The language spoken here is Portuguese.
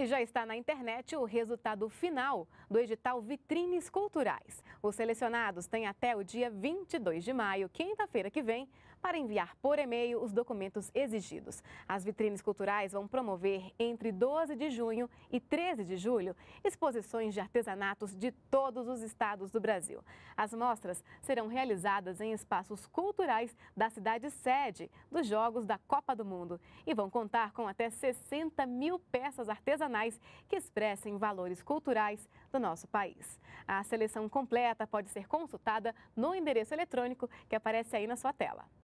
E já está na internet o resultado final do edital Vitrines Culturais. Os selecionados têm até o dia 22 de maio, quinta-feira que vem, para enviar por e-mail os documentos exigidos. As vitrines culturais vão promover entre 12 de junho e 13 de julho exposições de artesanatos de todos os estados do Brasil. As mostras serão realizadas em espaços culturais da cidade sede dos Jogos da Copa do Mundo e vão contar com até 60 mil peças artesanais que expressem valores culturais do nosso país. A seleção completa pode ser consultada no endereço eletrônico que aparece aí na sua tela.